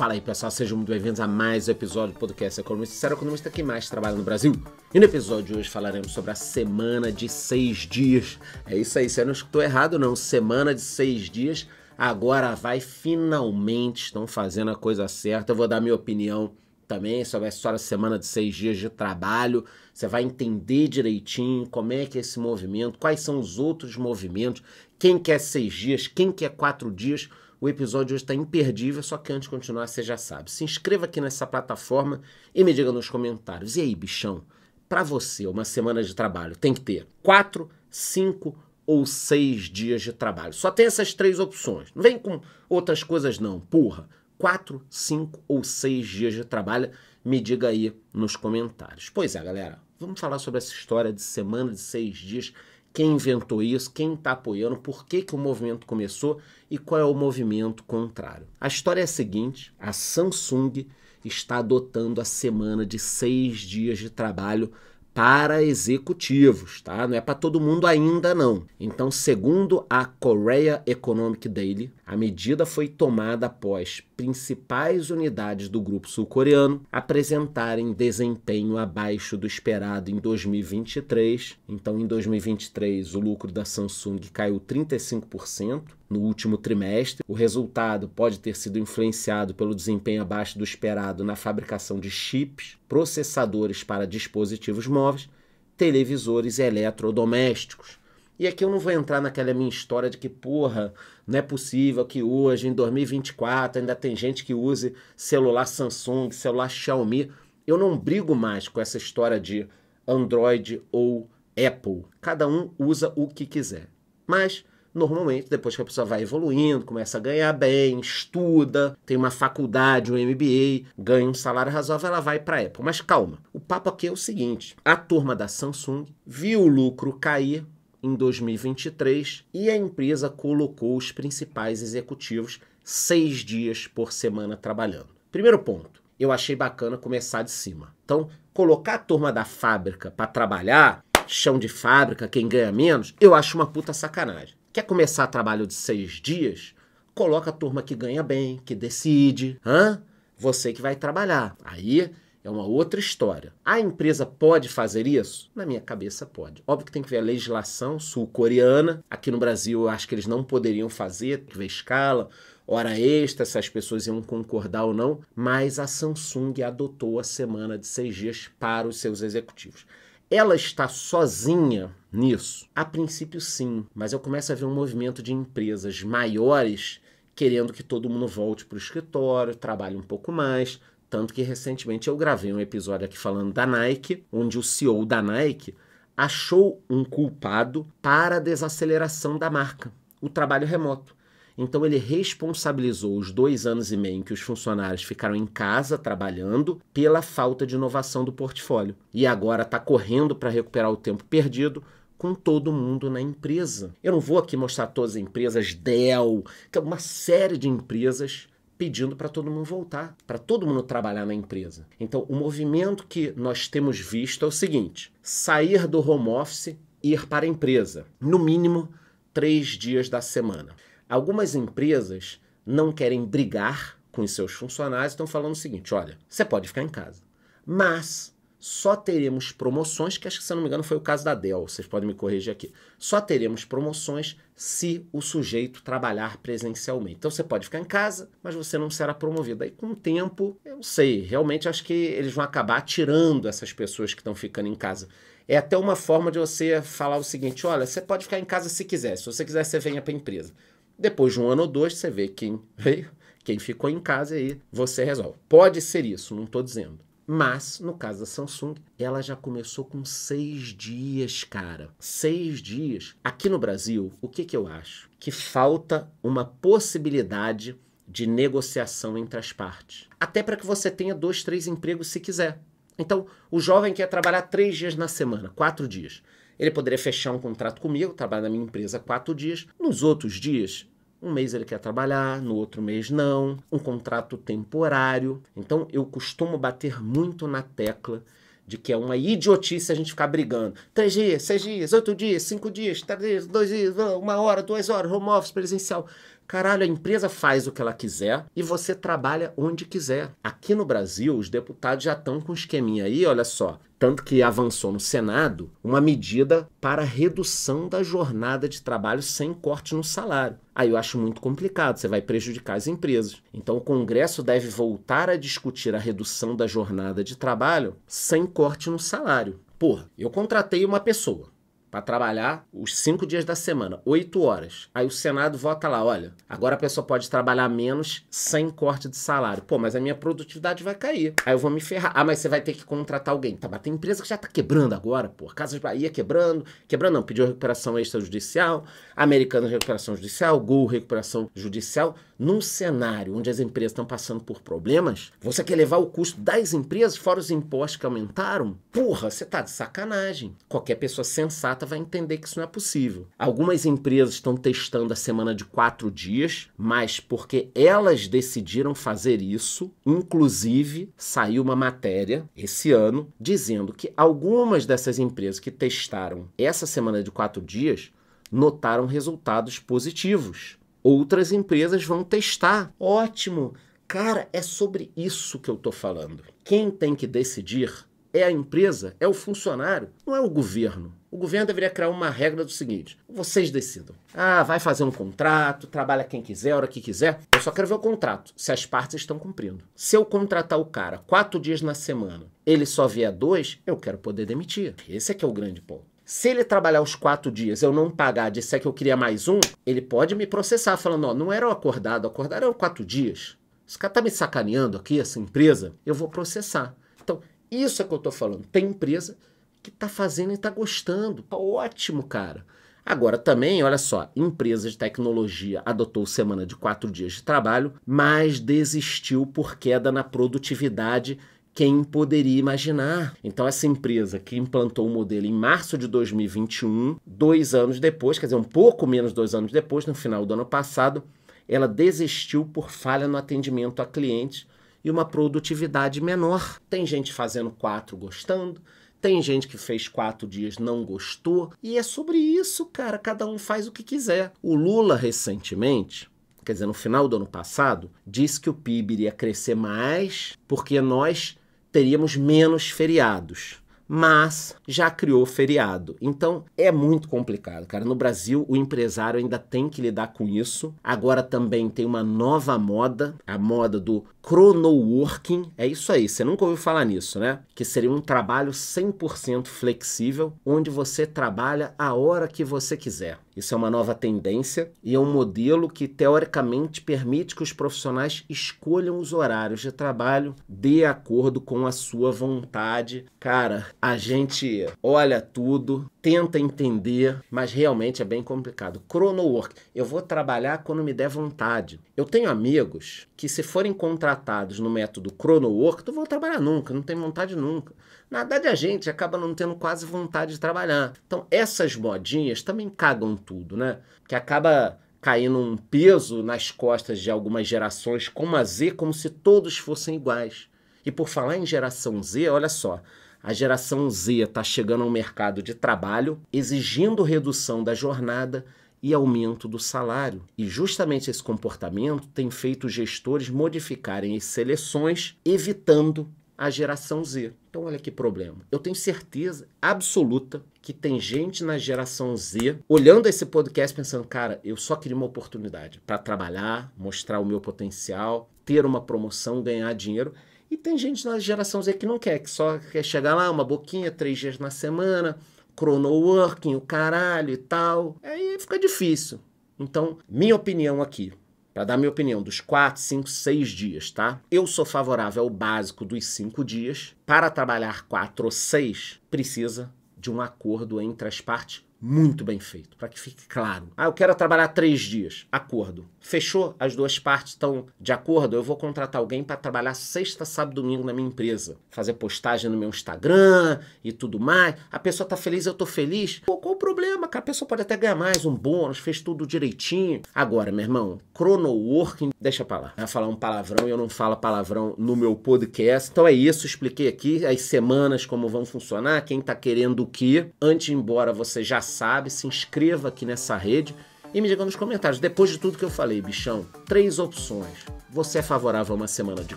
Fala aí pessoal, sejam muito bem-vindos a mais um episódio do podcast Economista Sincero, economista que mais trabalha no Brasil. E no episódio de hoje falaremos sobre a semana de seis dias. É isso aí, você não escutou errado não, semana de seis dias. Agora vai, finalmente estão fazendo a coisa certa. Eu vou dar minha opinião também sobre a história semana de seis dias de trabalho. Você vai entender direitinho como é que é esse movimento, quais são os outros movimentos, quem quer seis dias, quem quer quatro dias o episódio hoje está imperdível, só que antes de continuar, você já sabe. Se inscreva aqui nessa plataforma e me diga nos comentários. E aí, bichão, para você, uma semana de trabalho tem que ter quatro, cinco ou seis dias de trabalho. Só tem essas três opções. Não vem com outras coisas, não. Porra, quatro, cinco ou seis dias de trabalho. Me diga aí nos comentários. Pois é, galera, vamos falar sobre essa história de semana de seis dias quem inventou isso, quem está apoiando, por que, que o movimento começou e qual é o movimento contrário. A história é a seguinte: a Samsung está adotando a semana de seis dias de trabalho para executivos, tá? Não é para todo mundo ainda não. Então, segundo a Korea Economic Daily, a medida foi tomada após principais unidades do grupo sul-coreano apresentarem desempenho abaixo do esperado em 2023. Então, em 2023, o lucro da Samsung caiu 35% no último trimestre. O resultado pode ter sido influenciado pelo desempenho abaixo do esperado na fabricação de chips, processadores para dispositivos móveis, televisores e eletrodomésticos e aqui eu não vou entrar naquela minha história de que, porra, não é possível que hoje, em 2024, ainda tem gente que use celular Samsung, celular Xiaomi. Eu não brigo mais com essa história de Android ou Apple. Cada um usa o que quiser. Mas, normalmente, depois que a pessoa vai evoluindo, começa a ganhar bem, estuda, tem uma faculdade, um MBA, ganha um salário razoável, ela vai para Apple. Mas calma, o papo aqui é o seguinte: a turma da Samsung viu o lucro cair em 2023 e a empresa colocou os principais executivos seis dias por semana trabalhando. Primeiro ponto, eu achei bacana começar de cima. Então, colocar a turma da fábrica para trabalhar, chão de fábrica, quem ganha menos, eu acho uma puta sacanagem. Quer começar trabalho de seis dias? Coloca a turma que ganha bem, que decide. Hã? Você que vai trabalhar. Aí é uma outra história. A empresa pode fazer isso? Na minha cabeça, pode. Óbvio que tem que ver a legislação sul-coreana. Aqui no Brasil, eu acho que eles não poderiam fazer, tem que ver escala, hora extra, se as pessoas iam concordar ou não. Mas a Samsung adotou a semana de seis dias para os seus executivos. Ela está sozinha nisso? A princípio, sim. Mas eu começo a ver um movimento de empresas maiores querendo que todo mundo volte para o escritório, trabalhe um pouco mais tanto que recentemente eu gravei um episódio aqui falando da Nike, onde o CEO da Nike achou um culpado para a desaceleração da marca, o trabalho remoto. Então ele responsabilizou os dois anos e meio em que os funcionários ficaram em casa trabalhando pela falta de inovação do portfólio. E agora está correndo para recuperar o tempo perdido com todo mundo na empresa. Eu não vou aqui mostrar todas as empresas, Dell, que é uma série de empresas pedindo para todo mundo voltar, para todo mundo trabalhar na empresa. Então, o movimento que nós temos visto é o seguinte: sair do home office e ir para a empresa, no mínimo três dias da semana. Algumas empresas não querem brigar com os seus funcionários, estão falando o seguinte: olha, você pode ficar em casa, mas só teremos promoções, que acho que se não me engano foi o caso da Dell, vocês podem me corrigir aqui. Só teremos promoções se o sujeito trabalhar presencialmente. Então você pode ficar em casa, mas você não será promovido. Aí com o tempo, eu não sei, realmente acho que eles vão acabar tirando essas pessoas que estão ficando em casa. É até uma forma de você falar o seguinte: olha, você pode ficar em casa se quiser, se você quiser, você venha para a empresa. Depois de um ano ou dois, você vê quem veio, quem ficou em casa e aí você resolve. Pode ser isso, não estou dizendo. Mas, no caso da Samsung, ela já começou com seis dias, cara. Seis dias. Aqui no Brasil, o que, que eu acho? Que falta uma possibilidade de negociação entre as partes. Até para que você tenha dois, três empregos se quiser. Então, o jovem quer trabalhar três dias na semana, quatro dias. Ele poderia fechar um contrato comigo, trabalhar na minha empresa quatro dias. Nos outros dias, um mês ele quer trabalhar, no outro mês não, um contrato temporário. Então eu costumo bater muito na tecla de que é uma idiotice a gente ficar brigando. Três dias, seis dias, oito dias, cinco dias, três dias, dois dias, uma hora, duas horas, home office, presencial. Caralho, a empresa faz o que ela quiser e você trabalha onde quiser. Aqui no Brasil, os deputados já estão com um esqueminha aí, olha só. Tanto que avançou no Senado uma medida para redução da jornada de trabalho sem corte no salário. Aí eu acho muito complicado, você vai prejudicar as empresas. Então o Congresso deve voltar a discutir a redução da jornada de trabalho sem corte no salário. Porra, eu contratei uma pessoa para trabalhar os cinco dias da semana, oito horas. Aí o Senado vota lá, olha, agora a pessoa pode trabalhar menos sem corte de salário. Pô, mas a minha produtividade vai cair. Aí eu vou me ferrar. Ah, mas você vai ter que contratar alguém. Tá, mas tem empresa que já tá quebrando agora, pô. Casas Bahia quebrando, quebrando não, pediu recuperação extrajudicial, Americana recuperação judicial, Gol recuperação judicial. Num cenário onde as empresas estão passando por problemas, você quer levar o custo das empresas fora os impostos que aumentaram? Porra, você tá de sacanagem. Qualquer pessoa sensata vai entender que isso não é possível. Algumas empresas estão testando a semana de quatro dias, mas porque elas decidiram fazer isso, inclusive saiu uma matéria esse ano dizendo que algumas dessas empresas que testaram essa semana de quatro dias notaram resultados positivos. Outras empresas vão testar. Ótimo! Cara, é sobre isso que eu tô falando. Quem tem que decidir é a empresa, é o funcionário, não é o governo. O governo deveria criar uma regra do seguinte: vocês decidam. Ah, vai fazer um contrato, trabalha quem quiser, hora que quiser. Eu só quero ver o contrato, se as partes estão cumprindo. Se eu contratar o cara quatro dias na semana, ele só vier dois, eu quero poder demitir. Esse é que é o grande ponto. Se ele trabalhar os quatro dias, eu não pagar, disser que eu queria mais um, ele pode me processar, falando: ó, não era o acordado, acordaram quatro dias. Esse cara tá me sacaneando aqui, essa empresa, eu vou processar. Então, isso é que eu tô falando. Tem empresa que tá fazendo e tá gostando. Tá ótimo, cara. Agora também, olha só, empresa de tecnologia adotou semana de quatro dias de trabalho, mas desistiu por queda na produtividade. Quem poderia imaginar? Então, essa empresa que implantou o modelo em março de 2021, dois anos depois, quer dizer, um pouco menos dois anos depois, no final do ano passado, ela desistiu por falha no atendimento a clientes e uma produtividade menor. Tem gente fazendo quatro gostando, tem gente que fez quatro dias não gostou, e é sobre isso, cara. Cada um faz o que quiser. O Lula, recentemente, quer dizer, no final do ano passado, disse que o PIB iria crescer mais porque nós teríamos menos feriados mas já criou feriado. Então é muito complicado, cara. No Brasil, o empresário ainda tem que lidar com isso. Agora também tem uma nova moda, a moda do chronoworking. É isso aí, você nunca ouviu falar nisso, né? Que seria um trabalho 100% flexível, onde você trabalha a hora que você quiser. Isso é uma nova tendência e é um modelo que, teoricamente, permite que os profissionais escolham os horários de trabalho de acordo com a sua vontade. Cara, a gente olha tudo, tenta entender, mas realmente é bem complicado. Cronowork, work, eu vou trabalhar quando me der vontade. Eu tenho amigos que se forem contratados no método Cronowork, work, não vão trabalhar nunca, não tem vontade nunca. Na verdade, a gente acaba não tendo quase vontade de trabalhar. Então, essas modinhas também cagam tudo, né? Que acaba caindo um peso nas costas de algumas gerações como a Z, como se todos fossem iguais. E por falar em geração Z, olha só, a geração Z está chegando ao mercado de trabalho exigindo redução da jornada e aumento do salário. E justamente esse comportamento tem feito os gestores modificarem as seleções, evitando a geração Z. Então, olha que problema. Eu tenho certeza absoluta que tem gente na geração Z olhando esse podcast pensando: cara, eu só queria uma oportunidade para trabalhar, mostrar o meu potencial, ter uma promoção, ganhar dinheiro. E tem gente na geração Z que não quer, que só quer chegar lá, uma boquinha, três dias na semana, chronoworking, o caralho e tal. Aí fica difícil. Então, minha opinião aqui, para dar minha opinião, dos quatro cinco seis dias, tá? Eu sou favorável ao básico dos cinco dias. Para trabalhar quatro ou seis precisa de um acordo entre as partes muito bem feito, para que fique claro. Ah, eu quero trabalhar três dias. Acordo. Fechou? As duas partes estão de acordo? Eu vou contratar alguém para trabalhar sexta, sábado, domingo na minha empresa. Fazer postagem no meu Instagram e tudo mais. A pessoa tá feliz, eu tô feliz. Pô, qual o problema, cara? A pessoa pode até ganhar mais, um bônus, fez tudo direitinho. Agora, meu irmão, chronoworking, deixa pra lá. Vai falar um palavrão e eu não falo palavrão no meu podcast. Então é isso, expliquei aqui as semanas, como vão funcionar, quem tá querendo o que. Antes de ir embora, você já sabe, se inscreva aqui nessa rede e me diga nos comentários. Depois de tudo que eu falei, bichão, três opções. Você é favorável a uma semana de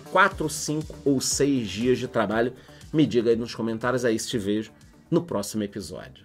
quatro cinco ou seis dias de trabalho? Me diga aí nos comentários, aí te vejo no próximo episódio.